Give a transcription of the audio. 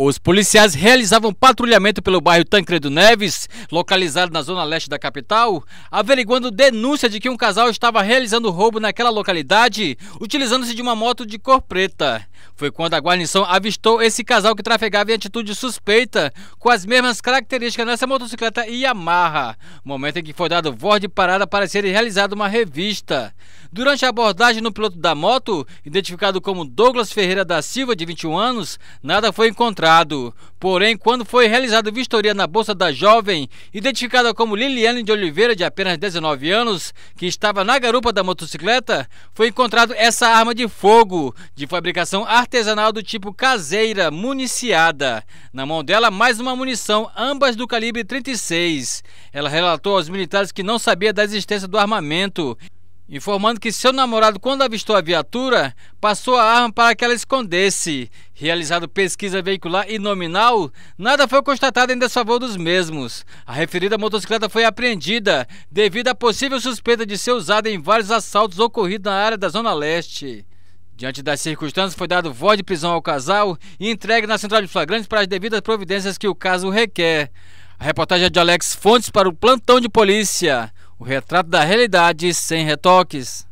Os policiais realizavam patrulhamento pelo bairro Tancredo Neves, localizado na zona leste da capital, averiguando denúncia de que um casal estava realizando roubo naquela localidade, utilizando-se de uma moto de cor preta. Foi quando a guarnição avistou esse casal que trafegava em atitude suspeita, com as mesmas características nessa motocicleta Yamaha, momento em que foi dado voz de parada para ser realizada uma revista. Durante a abordagem no piloto da moto, identificado como Douglas Ferreira da Silva, de 21 anos, nada foi encontrado. Porém, quando foi realizada vistoria na bolsa da jovem, identificada como Liliane de Oliveira, de apenas 19 anos, que estava na garupa da motocicleta, foi encontrado essa arma de fogo, de fabricação artesanal do tipo caseira, municiada. Na mão dela, mais uma munição, ambas do calibre 36. Ela relatou aos militares que não sabia da existência do armamento informando que seu namorado, quando avistou a viatura, passou a arma para que ela escondesse. Realizado pesquisa veicular e nominal, nada foi constatado em desfavor dos mesmos. A referida motocicleta foi apreendida devido à possível suspeita de ser usada em vários assaltos ocorridos na área da Zona Leste. Diante das circunstâncias, foi dado voz de prisão ao casal e entregue na central de flagrantes para as devidas providências que o caso requer. A reportagem é de Alex Fontes para o plantão de polícia. O retrato da realidade sem retoques.